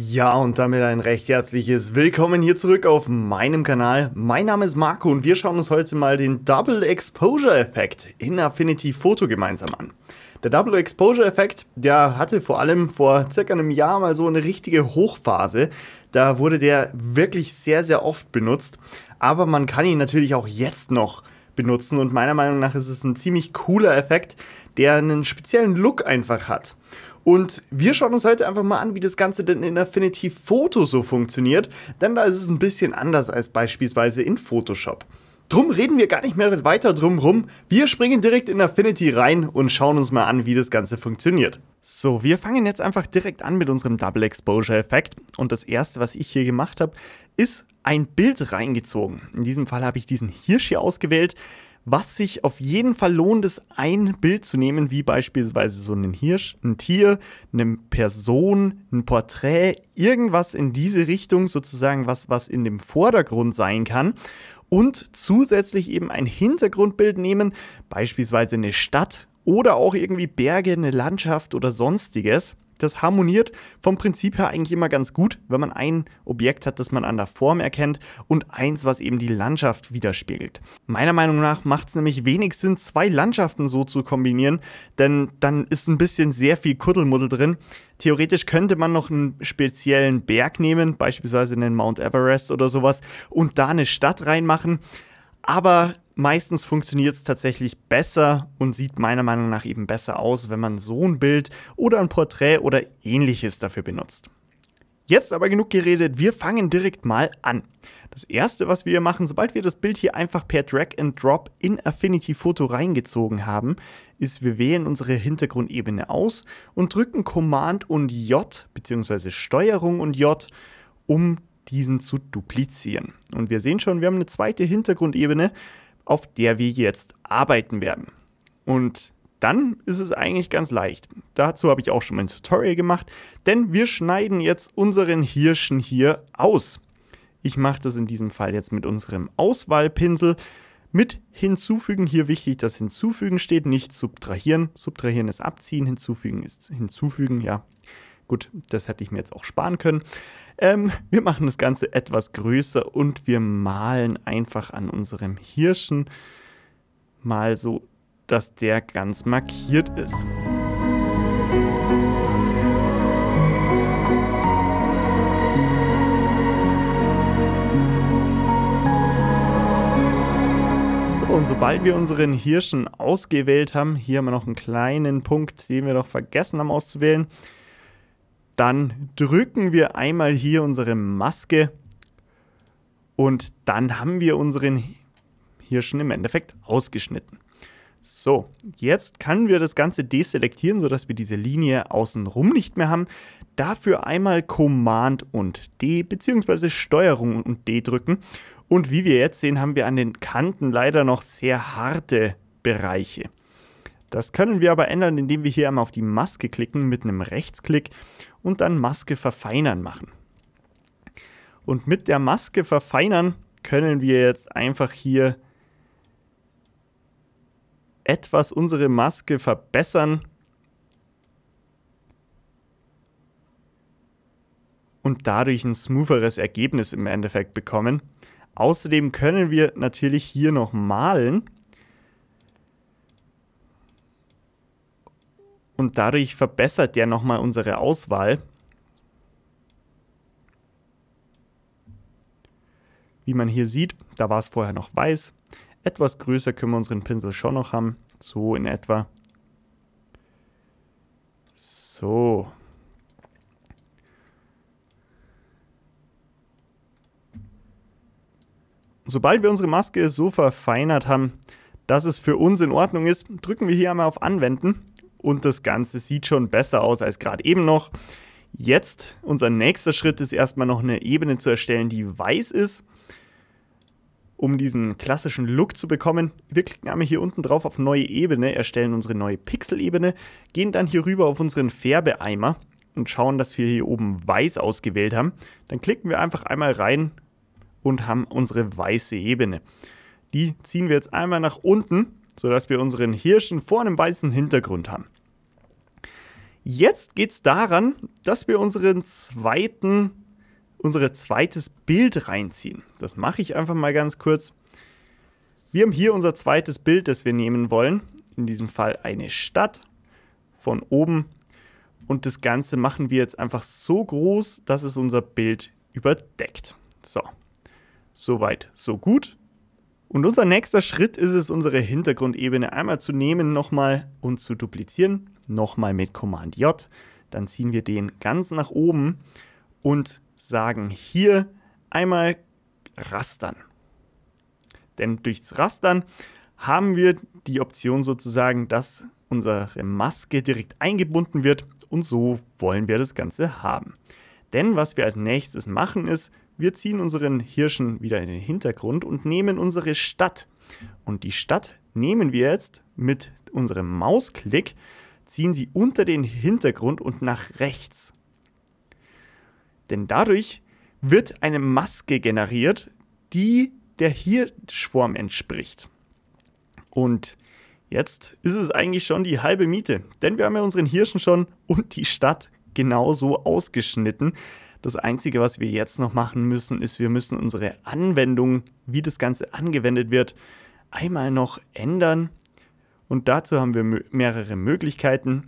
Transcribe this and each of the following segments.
Ja, und damit ein recht herzliches Willkommen hier zurück auf meinem Kanal. Mein Name ist Marco und wir schauen uns heute mal den Double Exposure Effekt in Affinity Photo gemeinsam an. Der Double Exposure Effekt, der hatte vor allem vor circa einem Jahr mal so eine richtige Hochphase. Da wurde der wirklich sehr, sehr oft benutzt. Aber man kann ihn natürlich auch jetzt noch benutzen und meiner Meinung nach ist es ein ziemlich cooler Effekt, der einen speziellen Look einfach hat. Und wir schauen uns heute einfach mal an, wie das Ganze denn in Affinity Photo so funktioniert, denn da ist es ein bisschen anders als beispielsweise in Photoshop. Drum reden wir gar nicht mehr weiter drum rum. Wir springen direkt in Affinity rein und schauen uns mal an, wie das Ganze funktioniert. So, wir fangen jetzt einfach direkt an mit unserem Double Exposure Effekt. Und das erste, was ich hier gemacht habe, ist ein Bild reingezogen. In diesem Fall habe ich diesen Hirsch hier ausgewählt was sich auf jeden Fall lohnt, ist ein Bild zu nehmen, wie beispielsweise so einen Hirsch, ein Tier, eine Person, ein Porträt, irgendwas in diese Richtung sozusagen, was, was in dem Vordergrund sein kann und zusätzlich eben ein Hintergrundbild nehmen, beispielsweise eine Stadt oder auch irgendwie Berge, eine Landschaft oder sonstiges das harmoniert vom Prinzip her eigentlich immer ganz gut, wenn man ein Objekt hat, das man an der Form erkennt und eins, was eben die Landschaft widerspiegelt. Meiner Meinung nach macht es nämlich wenig Sinn, zwei Landschaften so zu kombinieren, denn dann ist ein bisschen sehr viel Kuddelmuddel drin. Theoretisch könnte man noch einen speziellen Berg nehmen, beispielsweise einen Mount Everest oder sowas, und da eine Stadt reinmachen. Aber Meistens funktioniert es tatsächlich besser und sieht meiner Meinung nach eben besser aus, wenn man so ein Bild oder ein Porträt oder ähnliches dafür benutzt. Jetzt aber genug geredet, wir fangen direkt mal an. Das erste, was wir hier machen, sobald wir das Bild hier einfach per Drag and Drop in Affinity Photo reingezogen haben, ist, wir wählen unsere Hintergrundebene aus und drücken Command und J bzw. Steuerung und J, um diesen zu duplizieren. Und wir sehen schon, wir haben eine zweite Hintergrundebene, auf der wir jetzt arbeiten werden. Und dann ist es eigentlich ganz leicht. Dazu habe ich auch schon mein Tutorial gemacht, denn wir schneiden jetzt unseren Hirschen hier aus. Ich mache das in diesem Fall jetzt mit unserem Auswahlpinsel. Mit hinzufügen, hier wichtig, dass hinzufügen steht, nicht subtrahieren. Subtrahieren ist abziehen, hinzufügen ist hinzufügen, ja. Gut, das hätte ich mir jetzt auch sparen können. Ähm, wir machen das Ganze etwas größer und wir malen einfach an unserem Hirschen mal so, dass der ganz markiert ist. und sobald wir unseren Hirschen ausgewählt haben, hier haben wir noch einen kleinen Punkt, den wir noch vergessen haben auszuwählen, dann drücken wir einmal hier unsere Maske und dann haben wir unseren Hirschen im Endeffekt ausgeschnitten. So, jetzt können wir das Ganze deselektieren, sodass wir diese Linie außenrum nicht mehr haben. Dafür einmal Command und D bzw. Steuerung und D drücken. Und wie wir jetzt sehen, haben wir an den Kanten leider noch sehr harte Bereiche. Das können wir aber ändern, indem wir hier einmal auf die Maske klicken mit einem Rechtsklick und dann Maske verfeinern machen. Und mit der Maske verfeinern können wir jetzt einfach hier etwas unsere Maske verbessern. Und dadurch ein smootheres Ergebnis im Endeffekt bekommen. Außerdem können wir natürlich hier noch malen Und dadurch verbessert der nochmal unsere Auswahl. Wie man hier sieht, da war es vorher noch weiß. Etwas größer können wir unseren Pinsel schon noch haben. So in etwa. So. Sobald wir unsere Maske so verfeinert haben, dass es für uns in Ordnung ist, drücken wir hier einmal auf Anwenden und das Ganze sieht schon besser aus als gerade eben noch. Jetzt, unser nächster Schritt ist erstmal noch eine Ebene zu erstellen, die weiß ist, um diesen klassischen Look zu bekommen. Wir klicken einmal hier unten drauf auf neue Ebene, erstellen unsere neue Pixel-Ebene, gehen dann hier rüber auf unseren Färbeeimer und schauen, dass wir hier oben weiß ausgewählt haben. Dann klicken wir einfach einmal rein und haben unsere weiße Ebene. Die ziehen wir jetzt einmal nach unten sodass wir unseren Hirschen vor einem weißen Hintergrund haben. Jetzt geht es daran, dass wir unseren zweiten, unser zweites Bild reinziehen. Das mache ich einfach mal ganz kurz. Wir haben hier unser zweites Bild, das wir nehmen wollen. In diesem Fall eine Stadt von oben. Und das Ganze machen wir jetzt einfach so groß, dass es unser Bild überdeckt. So, soweit, so gut. Und unser nächster Schritt ist es, unsere Hintergrundebene einmal zu nehmen nochmal und zu duplizieren. Nochmal mit Command J. Dann ziehen wir den ganz nach oben und sagen hier einmal rastern. Denn durchs Rastern haben wir die Option sozusagen, dass unsere Maske direkt eingebunden wird und so wollen wir das Ganze haben. Denn was wir als nächstes machen ist, wir ziehen unseren Hirschen wieder in den Hintergrund und nehmen unsere Stadt. Und die Stadt nehmen wir jetzt mit unserem Mausklick, ziehen sie unter den Hintergrund und nach rechts. Denn dadurch wird eine Maske generiert, die der Hirschform entspricht. Und jetzt ist es eigentlich schon die halbe Miete, denn wir haben ja unseren Hirschen schon und die Stadt genauso ausgeschnitten. Das Einzige, was wir jetzt noch machen müssen, ist, wir müssen unsere Anwendung, wie das Ganze angewendet wird, einmal noch ändern. Und dazu haben wir mehrere Möglichkeiten.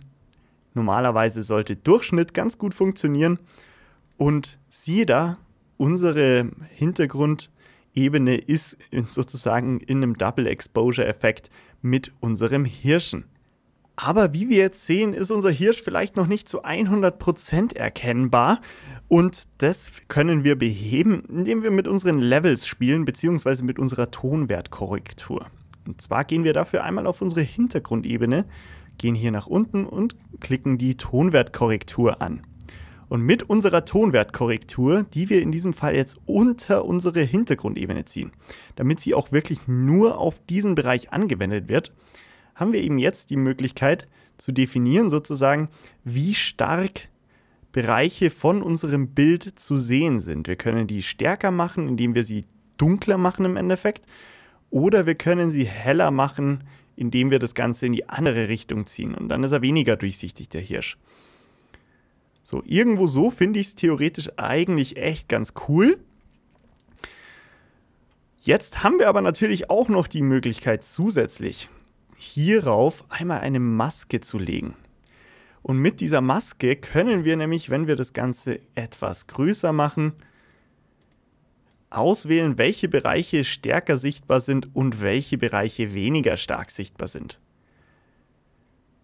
Normalerweise sollte Durchschnitt ganz gut funktionieren. Und siehe da, unsere Hintergrundebene ist sozusagen in einem Double Exposure Effekt mit unserem Hirschen. Aber wie wir jetzt sehen, ist unser Hirsch vielleicht noch nicht zu 100% erkennbar und das können wir beheben, indem wir mit unseren Levels spielen, beziehungsweise mit unserer Tonwertkorrektur. Und zwar gehen wir dafür einmal auf unsere Hintergrundebene, gehen hier nach unten und klicken die Tonwertkorrektur an. Und mit unserer Tonwertkorrektur, die wir in diesem Fall jetzt unter unsere Hintergrundebene ziehen, damit sie auch wirklich nur auf diesen Bereich angewendet wird, haben wir eben jetzt die Möglichkeit zu definieren sozusagen, wie stark Bereiche von unserem Bild zu sehen sind. Wir können die stärker machen, indem wir sie dunkler machen im Endeffekt, oder wir können sie heller machen, indem wir das Ganze in die andere Richtung ziehen. Und dann ist er weniger durchsichtig, der Hirsch. So, irgendwo so finde ich es theoretisch eigentlich echt ganz cool. Jetzt haben wir aber natürlich auch noch die Möglichkeit zusätzlich hierauf einmal eine Maske zu legen. Und mit dieser Maske können wir nämlich, wenn wir das Ganze etwas größer machen, auswählen, welche Bereiche stärker sichtbar sind und welche Bereiche weniger stark sichtbar sind.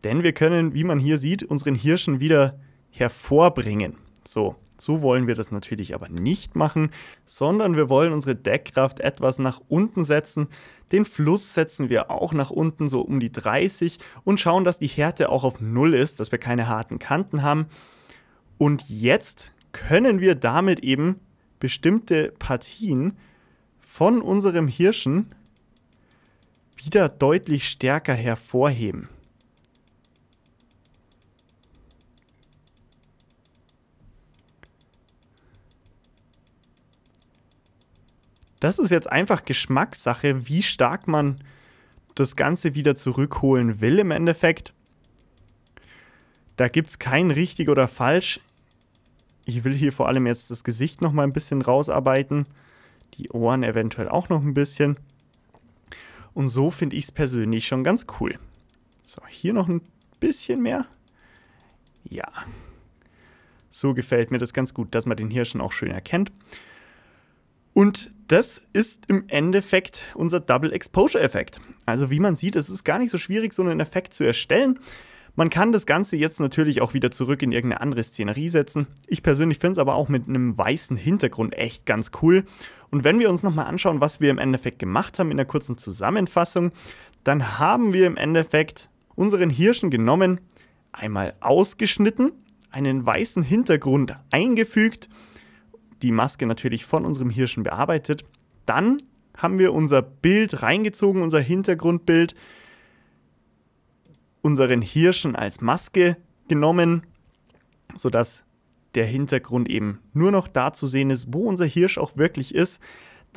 Denn wir können, wie man hier sieht, unseren Hirschen wieder hervorbringen. So, so wollen wir das natürlich aber nicht machen, sondern wir wollen unsere Deckkraft etwas nach unten setzen. Den Fluss setzen wir auch nach unten, so um die 30 und schauen, dass die Härte auch auf 0 ist, dass wir keine harten Kanten haben. Und jetzt können wir damit eben bestimmte Partien von unserem Hirschen wieder deutlich stärker hervorheben. das ist jetzt einfach Geschmackssache, wie stark man das Ganze wieder zurückholen will im Endeffekt. Da gibt es kein richtig oder falsch. Ich will hier vor allem jetzt das Gesicht noch mal ein bisschen rausarbeiten. Die Ohren eventuell auch noch ein bisschen. Und so finde ich es persönlich schon ganz cool. So, hier noch ein bisschen mehr. Ja. So gefällt mir das ganz gut, dass man den Hirschen auch schön erkennt. Und das ist im Endeffekt unser Double Exposure Effekt. Also wie man sieht, es ist gar nicht so schwierig, so einen Effekt zu erstellen. Man kann das Ganze jetzt natürlich auch wieder zurück in irgendeine andere Szenerie setzen. Ich persönlich finde es aber auch mit einem weißen Hintergrund echt ganz cool. Und wenn wir uns nochmal anschauen, was wir im Endeffekt gemacht haben in der kurzen Zusammenfassung, dann haben wir im Endeffekt unseren Hirschen genommen, einmal ausgeschnitten, einen weißen Hintergrund eingefügt die Maske natürlich von unserem Hirschen bearbeitet. Dann haben wir unser Bild reingezogen, unser Hintergrundbild, unseren Hirschen als Maske genommen, sodass der Hintergrund eben nur noch da zu sehen ist, wo unser Hirsch auch wirklich ist.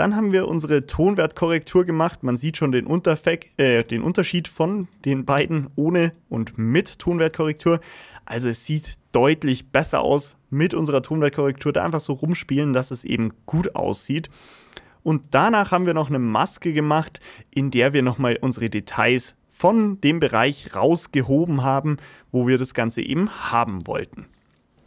Dann haben wir unsere Tonwertkorrektur gemacht. Man sieht schon den, Unterfek äh, den Unterschied von den beiden ohne und mit Tonwertkorrektur. Also es sieht deutlich besser aus mit unserer Tonwertkorrektur. Da einfach so rumspielen, dass es eben gut aussieht. Und danach haben wir noch eine Maske gemacht, in der wir nochmal unsere Details von dem Bereich rausgehoben haben, wo wir das Ganze eben haben wollten.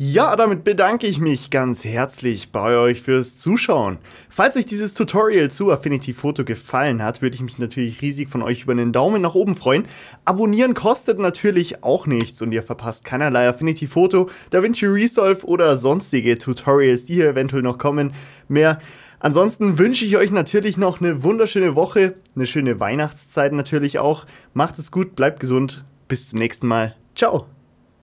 Ja, damit bedanke ich mich ganz herzlich bei euch fürs Zuschauen. Falls euch dieses Tutorial zu Affinity Photo gefallen hat, würde ich mich natürlich riesig von euch über einen Daumen nach oben freuen. Abonnieren kostet natürlich auch nichts und ihr verpasst keinerlei Affinity Photo, DaVinci Resolve oder sonstige Tutorials, die hier eventuell noch kommen, mehr. Ansonsten wünsche ich euch natürlich noch eine wunderschöne Woche, eine schöne Weihnachtszeit natürlich auch. Macht es gut, bleibt gesund, bis zum nächsten Mal. Ciao!